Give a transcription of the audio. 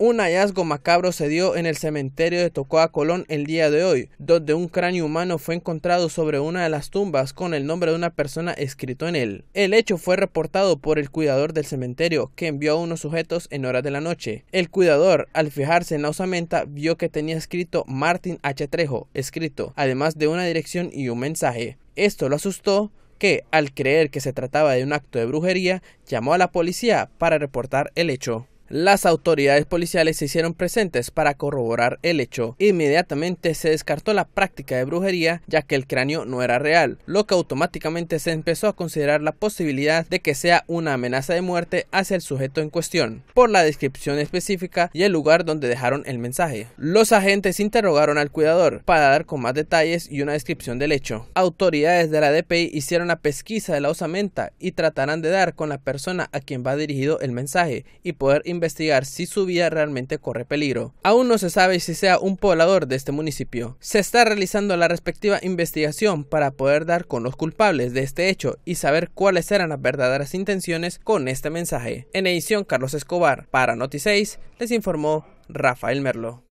Un hallazgo macabro se dio en el cementerio de Tocoa Colón el día de hoy, donde un cráneo humano fue encontrado sobre una de las tumbas con el nombre de una persona escrito en él. El hecho fue reportado por el cuidador del cementerio, que envió a unos sujetos en horas de la noche. El cuidador, al fijarse en la osamenta, vio que tenía escrito Martin H. Trejo, escrito, además de una dirección y un mensaje. Esto lo asustó, que, al creer que se trataba de un acto de brujería, llamó a la policía para reportar el hecho. Las autoridades policiales se hicieron presentes para corroborar el hecho. Inmediatamente se descartó la práctica de brujería ya que el cráneo no era real, lo que automáticamente se empezó a considerar la posibilidad de que sea una amenaza de muerte hacia el sujeto en cuestión, por la descripción específica y el lugar donde dejaron el mensaje. Los agentes interrogaron al cuidador para dar con más detalles y una descripción del hecho. Autoridades de la DPI hicieron la pesquisa de la osamenta y tratarán de dar con la persona a quien va dirigido el mensaje y poder investigar si su vida realmente corre peligro. Aún no se sabe si sea un poblador de este municipio. Se está realizando la respectiva investigación para poder dar con los culpables de este hecho y saber cuáles eran las verdaderas intenciones con este mensaje. En edición Carlos Escobar para Noti6 les informó Rafael Merlo.